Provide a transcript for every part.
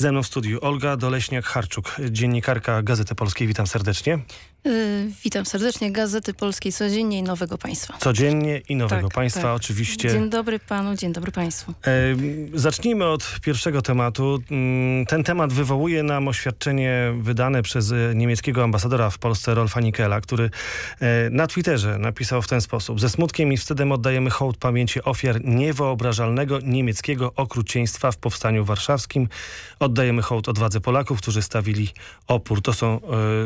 Ze mną w studiu Olga Doleśniak-Harczuk, dziennikarka Gazety Polskiej. Witam serdecznie. Yy, witam serdecznie. Gazety Polskiej codziennie i Nowego Państwa. Codziennie i Nowego tak, Państwa, tak. oczywiście. Dzień dobry panu, dzień dobry państwu. Yy, zacznijmy od pierwszego tematu. Yy, ten temat wywołuje nam oświadczenie wydane przez e, niemieckiego ambasadora w Polsce Rolfa Nikela, który e, na Twitterze napisał w ten sposób. Ze smutkiem i wstydem oddajemy hołd pamięci ofiar niewyobrażalnego niemieckiego okrucieństwa w Powstaniu Warszawskim. Oddajemy hołd odwadze Polaków, którzy stawili opór. To są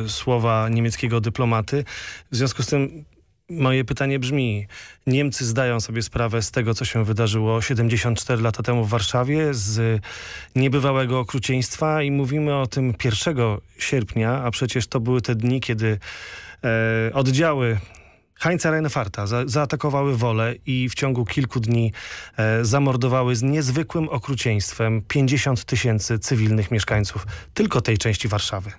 y, słowa niemieckiego dyplomaty. W związku z tym moje pytanie brzmi: Niemcy zdają sobie sprawę z tego, co się wydarzyło 74 lata temu w Warszawie, z niebywałego okrucieństwa, i mówimy o tym 1 sierpnia, a przecież to były te dni, kiedy e, oddziały Heinza Reinfarta za, zaatakowały wolę i w ciągu kilku dni e, zamordowały z niezwykłym okrucieństwem 50 tysięcy cywilnych mieszkańców tylko tej części Warszawy.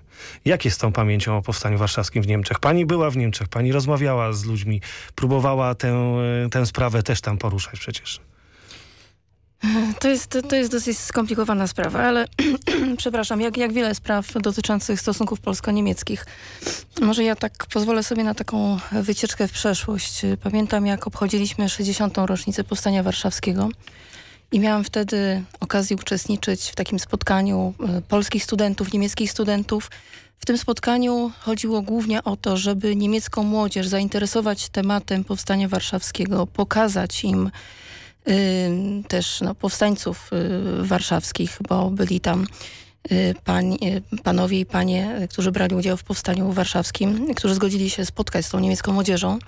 Jak jest z tą pamięcią o Powstaniu Warszawskim w Niemczech? Pani była w Niemczech, pani rozmawiała z ludźmi, próbowała tę, e, tę sprawę też tam poruszać przecież to jest, to jest dosyć skomplikowana sprawa, ale przepraszam, jak, jak wiele spraw dotyczących stosunków polsko-niemieckich. Może ja tak pozwolę sobie na taką wycieczkę w przeszłość. Pamiętam, jak obchodziliśmy 60. rocznicę Powstania Warszawskiego. I miałam wtedy okazję uczestniczyć w takim spotkaniu e, polskich studentów, niemieckich studentów. W tym spotkaniu chodziło głównie o to, żeby niemiecką młodzież zainteresować tematem Powstania Warszawskiego, pokazać im też no, powstańców y, warszawskich, bo byli tam y, pań, y, panowie i panie, którzy brali udział w powstaniu warszawskim, którzy zgodzili się spotkać z tą niemiecką młodzieżą.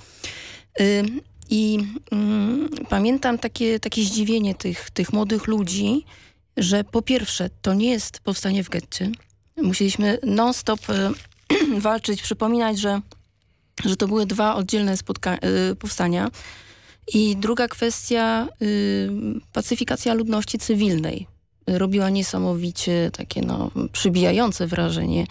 I mm, pamiętam takie, takie zdziwienie tych, tych młodych ludzi, że po pierwsze, to nie jest powstanie w getcie. Musieliśmy non-stop walczyć, przypominać, że, że to były dwa oddzielne spotka- powstania. I druga kwestia, y, pacyfikacja ludności cywilnej robiła niesamowicie takie no, przybijające wrażenie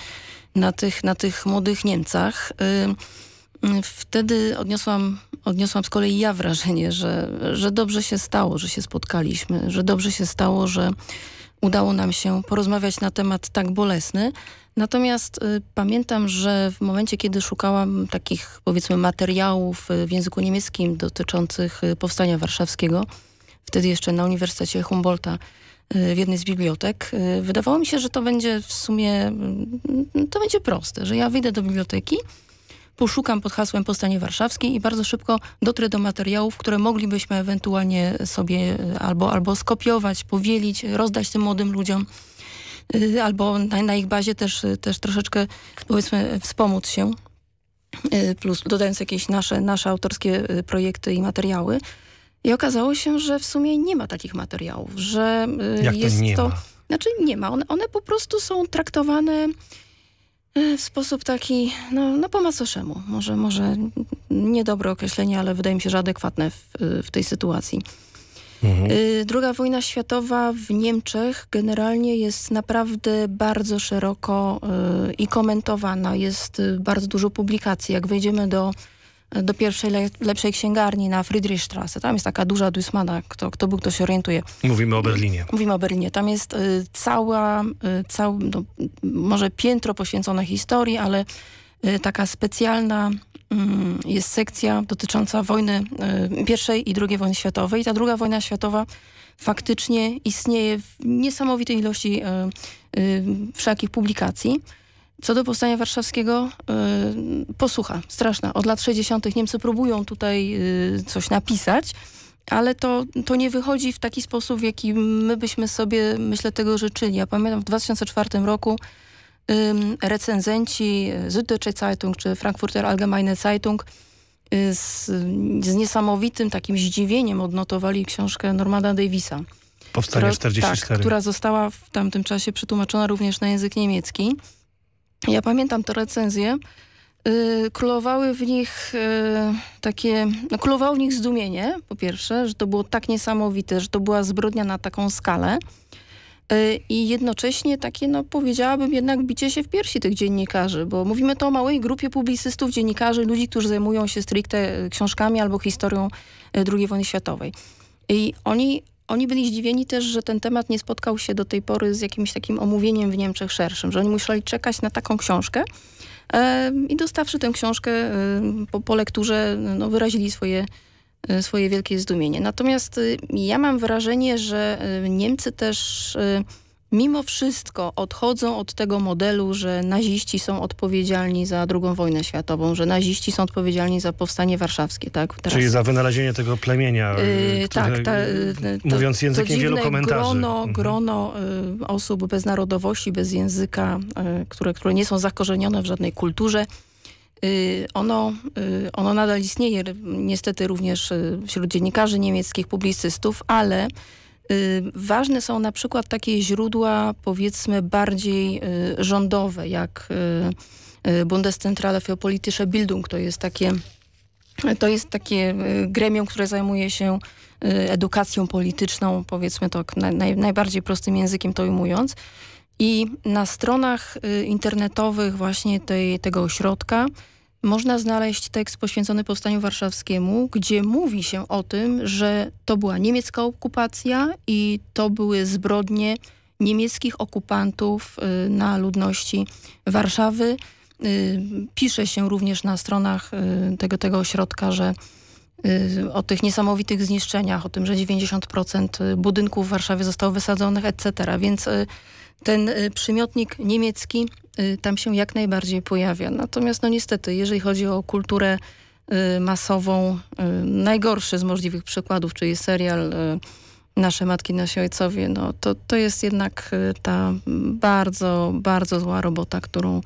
na tych, na tych młodych Niemcach. Y, y, wtedy odniosłam, odniosłam z kolei ja wrażenie, że, że dobrze się stało, że się spotkaliśmy, że dobrze się stało, że udało nam się porozmawiać na temat tak bolesny, Natomiast y, pamiętam, że w momencie, kiedy szukałam takich powiedzmy materiałów y, w języku niemieckim dotyczących y, powstania warszawskiego, wtedy jeszcze na Uniwersytecie Humboldta, y, w jednej z bibliotek. Wydawało mi się, że to będzie w sumie, mm, to będzie proste, że ja wyjdę do biblioteki, poszukam pod hasłem Powstanie Warszawskie i bardzo szybko dotrę do materiałów, które moglibyśmy ewentualnie sobie albo, albo skopiować, powielić, rozdać tym młodym ludziom. Y, albo na, na, ich bazie też, y, też troszeczkę, powiedzmy, wspomóc się, y, plus dodając jakieś nasze, nasze autorskie projekty i materiały. I okazało się, że w sumie nie ma takich materiałów, że Jak jest to... Nie to ma? Znaczy nie ma, one, one po prostu są traktowane w sposób taki, no, no po macoszemu. Może, może niedobre określenie, ale wydaje mi się, że adekwatne w, w tej sytuacji. Mhm. Y, druga wojna światowa w Niemczech generalnie jest naprawdę bardzo szeroko y, i komentowana. Jest y, bardzo dużo publikacji. Jak wejdziemy do, do pierwszej le, lepszej księgarni na Friedrichstrasse, tam jest taka duża Duismana, kto, kto był, kto się orientuje. Mówimy o Berlinie. Mówimy o Berlinie. Tam jest cała, cał, no, może piętro poświęcone historii, ale taka specjalna Mm, jest sekcja dotycząca wojny e, pierwszej i drugiej wojny światowej. Ta druga wojna światowa faktycznie istnieje w niesamowitej ilości e, e, wszelkich publikacji. Co do powstania warszawskiego, posłucha straszna. Od lat 60. Niemcy próbują tutaj coś napisać, ale to, to nie wychodzi w taki sposób, w jaki my byśmy sobie, myślę, tego życzyli. Ja pamiętam w 2004 roku recenzenci Süddeutsche Zeitung czy Frankfurter Allgemeine Zeitung y, z, z niesamowitym takim zdziwieniem odnotowali książkę Normana Davisa. Powstanie która, 44. Tak, która została w tamtym czasie przetłumaczona również na język niemiecki. Ja pamiętam te recenzje. Yy, królowały w nich yy, takie, no, królowało w nich zdumienie, po pierwsze, że to było tak niesamowite, że to była zbrodnia na taką skalę. Y, i jednocześnie takie, no powiedziałabym jednak bicie się w piersi tych dziennikarzy, bo mówimy to o małej grupie publicystów, dziennikarzy, ludzi, którzy zajmują się stricte y, książkami albo historią y, II wojny światowej. I oni, oni byli zdziwieni też, że ten temat nie spotkał się do tej pory z jakimś takim omówieniem w Niemczech szerszym, że oni musieli czekać na taką książkę, i dostawszy tę książkę po, po lekturze, no, wyrazili swoje Y, swoje wielkie zdumienie. Natomiast y, ja mam wrażenie, że y, Niemcy też mimo wszystko odchodzą od tego modelu, że naziści są odpowiedzialni za II wojnę światową, że naziści są odpowiedzialni za powstanie warszawskie. Tak? Teraz... Czyli za wynalezienie tego plemienia, yy, które, tak, ta, to, mówiąc językiem to wielu komentarzy. grono, mhm. grono osób bez narodowości, bez języka, które, które nie są zakorzenione w żadnej kulturze, Y, ono, y, ono nadal istnieje niestety również y, wśród dziennikarzy niemieckich, publicystów, ale ważne są na przykład takie źródła powiedzmy bardziej rządowe, jak Bundeszentrale für politische Bildung, to jest takie to jest takie gremium, które zajmuje się edukacją polityczną, powiedzmy to tak, naj, najbardziej prostym językiem to ujmując. I na stronach internetowych właśnie tej, tego ośrodka można znaleźć tekst poświęcony Powstaniu Warszawskiemu, gdzie mówi się o tym, że to była niemiecka okupacja i to były zbrodnie niemieckich okupantów y, na ludności Warszawy. Y, pisze się również na stronach y, tego, tego ośrodka, że o tych niesamowitych zniszczeniach, o tym, że 90% budynków w Warszawie zostało wysadzonych, etc. Więc ten przymiotnik niemiecki Y, tam się jak najbardziej pojawia. Natomiast no niestety, jeżeli chodzi o kulturę y, masową, y, najgorszy z możliwych przykładów, czyli serial Nasze Matki, Nasi Ojcowie, no to, to jest jednak ta bardzo, bardzo zła robota, którą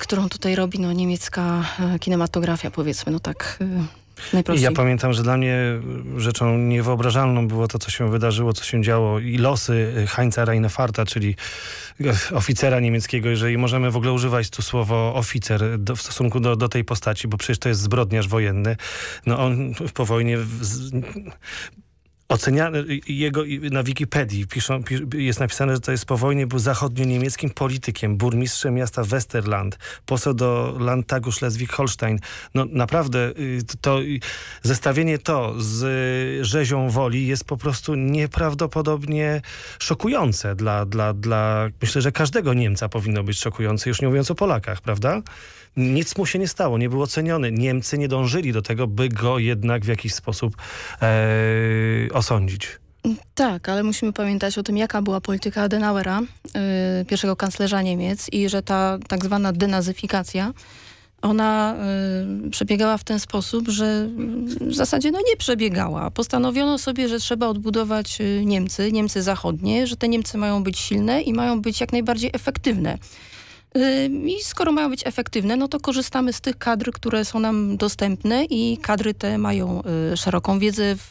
którą tutaj robi no, niemiecka kinematografia, powiedzmy, no tak Najprościej. I ja pamiętam, że dla mnie rzeczą niewyobrażalną było to, co się wydarzyło, co się działo i losy Heinza Reinefarta, czyli e, oficera niemieckiego, jeżeli możemy w ogóle używać tu słowo oficer do, w stosunku do, do tej postaci, bo przecież to jest zbrodniarz wojenny. No on po wojnie w, oceniany, y, jego y, na Wikipedii piszą, pisz, jest napisane, że to jest po wojnie był zachodnio-niemieckim politykiem, burmistrzem miasta Westerland, poseł do Landtagu Schleswig-Holstein. No naprawdę y, to zestawienie to z rzezią woli jest po prostu nieprawdopodobnie szokujące dla, dla, dla myślę, że każdego Niemca powinno być szokujące, już nie mówiąc o Polakach, prawda? nic mu się nie stało, nie był oceniony. Niemcy nie dążyli do tego, by go jednak w jakiś sposób e, osądzić. Tak, ale musimy pamiętać o tym, jaka była polityka Adenauera, y, pierwszego kanclerza Niemiec i że ta tak zwana denazyfikacja ona y, przebiegała w ten sposób, że w zasadzie no, nie przebiegała. Postanowiono sobie, że trzeba odbudować e, Niemcy, Niemcy zachodnie, że te Niemcy mają być silne i mają być jak najbardziej efektywne. I skoro mają być efektywne, no to korzystamy z tych kadr, które są nam dostępne i kadry te mają y, szeroką wiedzę w,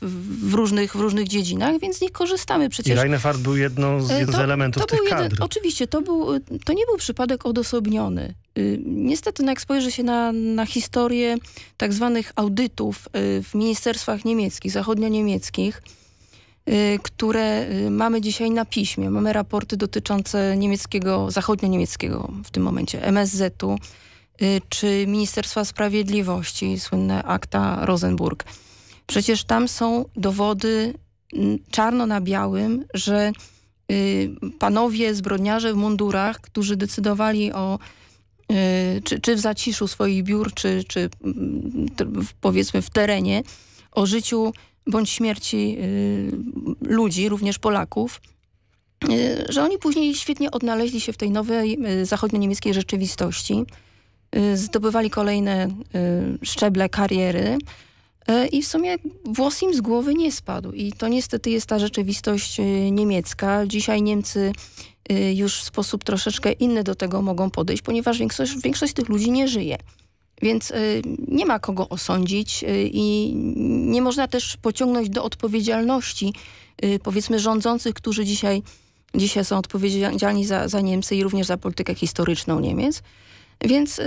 w różnych, w różnych dziedzinach, więc z nich korzystamy przecież. I Reinefart był jedną z, y, jednym z elementów to tych był kadr. Jeden, oczywiście, to, był, y, to nie był przypadek odosobniony. Niestety, no jak spojrzy się na, na historię tak zwanych audytów w ministerstwach niemieckich, zachodnio-niemieckich, Y, które y, mamy dzisiaj na piśmie. Mamy raporty dotyczące niemieckiego, zachodnio-niemieckiego w tym momencie, MSZ-u, y, czy Ministerstwa Sprawiedliwości, słynne akta Rosenburg. Przecież tam są dowody mm, czarno na białym, że panowie zbrodniarze w mundurach, którzy decydowali o czy, czy w zaciszu swoich biur, czy, czy mm, powiedzmy w terenie, o życiu bądź śmierci y, ludzi, również Polaków, y, że oni później świetnie odnaleźli się w tej nowej y, zachodnio-niemieckiej rzeczywistości, zdobywali kolejne szczeble kariery i w sumie włos im z głowy nie spadł. I to niestety jest ta rzeczywistość niemiecka. Dzisiaj Niemcy już w sposób troszeczkę inny do tego mogą podejść, ponieważ większość, większość tych ludzi nie żyje. Więc y, nie ma kogo osądzić y, i nie można też pociągnąć do odpowiedzialności y, powiedzmy rządzących, którzy dzisiaj, dzisiaj są odpowiedzialni za, za Niemcy i również za politykę historyczną Niemiec. Więc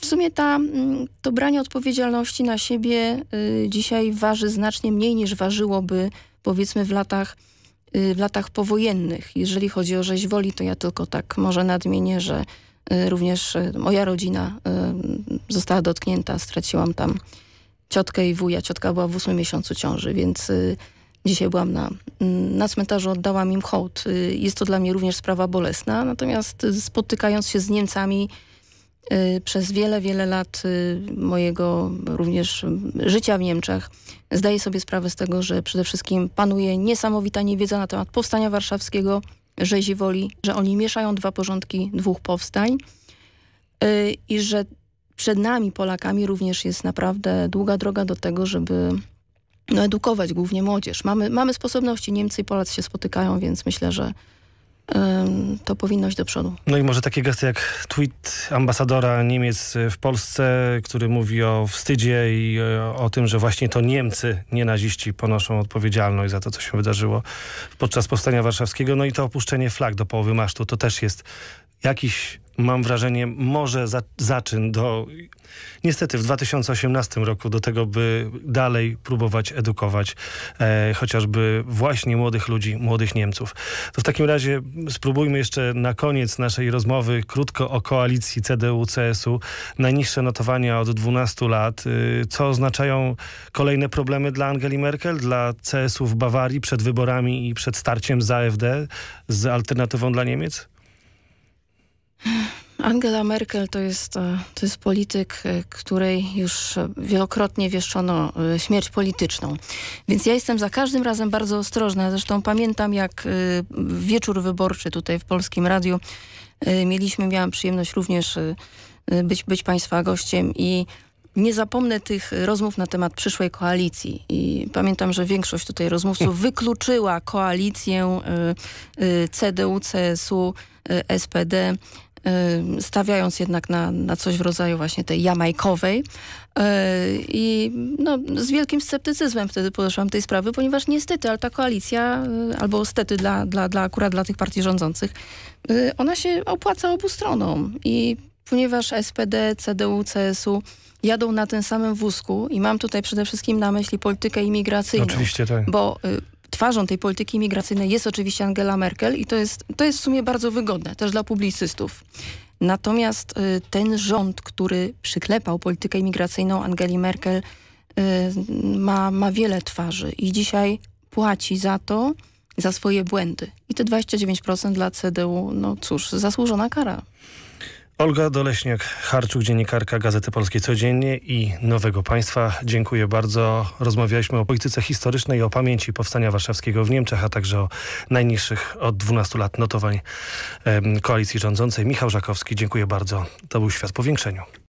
w sumie ta, mm, to branie odpowiedzialności na siebie dzisiaj waży znacznie mniej niż ważyłoby powiedzmy w latach, w latach powojennych. Jeżeli chodzi o rzeź woli, to ja tylko tak może nadmienię, że Y, również y, moja rodzina y, została dotknięta, straciłam tam ciotkę i wuja. Ciotka była w ósmym miesiącu ciąży, więc dzisiaj byłam na, mm, na cmentarzu, oddałam im hołd. Jest to dla mnie również sprawa bolesna, natomiast spotykając się z Niemcami przez wiele, wiele lat mojego również życia w Niemczech, zdaję sobie sprawę z tego, że przede wszystkim panuje niesamowita niewiedza na temat powstania warszawskiego, rzezi woli, że oni mieszają dwa porządki dwóch powstań y, i że przed nami, Polakami, również jest naprawdę długa droga do tego, żeby no, edukować głównie młodzież. Mamy, mamy sposobności, Niemcy i Polacy się spotykają, więc myślę, że to powinno iść do przodu. No i może takie gesty jak tweet ambasadora Niemiec e, w Polsce, który mówi o wstydzie i e, o tym, że właśnie to Niemcy, nie naziści, ponoszą odpowiedzialność za to, co się wydarzyło podczas Powstania Warszawskiego. No i to opuszczenie flag do połowy masztu, to też jest jakiś mam wrażenie, może za, zaczyn do. Niestety w 2018 roku do tego, by dalej próbować edukować e, chociażby właśnie młodych ludzi, młodych Niemców. To w takim razie spróbujmy jeszcze na koniec naszej rozmowy krótko o koalicji CDU-CSU. Najniższe notowania od 12 lat. E, co oznaczają kolejne problemy dla Angeli Merkel, dla CSU w Bawarii przed wyborami i przed starciem z AfD, z alternatywą dla Niemiec? Angela Merkel to jest, e, to jest polityk, e, której już wielokrotnie wieszczono e, śmierć polityczną. Więc ja jestem za każdym razem bardzo ostrożna. Zresztą pamiętam, jak wieczór wyborczy tutaj w Polskim Radiu mieliśmy, miałam przyjemność również być, być Państwa gościem i nie zapomnę tych rozmów na temat przyszłej koalicji. I pamiętam, że większość tutaj rozmówców wykluczyła koalicję CDU, CSU, SPD Y, stawiając jednak na, na coś w rodzaju właśnie tej jamajkowej. Y, I no, z wielkim sceptycyzmem wtedy podeszłam tej sprawy, ponieważ niestety, ale ta koalicja, y, albo stety dla, dla, dla akurat dla tych partii rządzących, ona się opłaca obu stronom. I ponieważ SPD, CDU, CSU jadą na tym samym wózku i mam tutaj przede wszystkim na myśli politykę imigracyjną. Oczywiście tak. Bo twarzą tej polityki migracyjnej jest oczywiście Angela Merkel i to jest, to jest w sumie bardzo wygodne też dla publicystów. Natomiast y, ten rząd, który przyklepał politykę imigracyjną Angeli Merkel, y, ma, ma wiele twarzy i dzisiaj płaci za to, za swoje błędy. I te 29% dla CDU, no cóż, zasłużona kara. Olga Doleśniak-Harczuk, dziennikarka Gazety Polskiej Codziennie i Nowego Państwa. Dziękuję bardzo. Rozmawialiśmy o polityce historycznej, o pamięci powstania warszawskiego w Niemczech, a także o najniższych od 12 lat notowań koalicji rządzącej. Michał Żakowski, dziękuję bardzo. To był Świat po większeniu.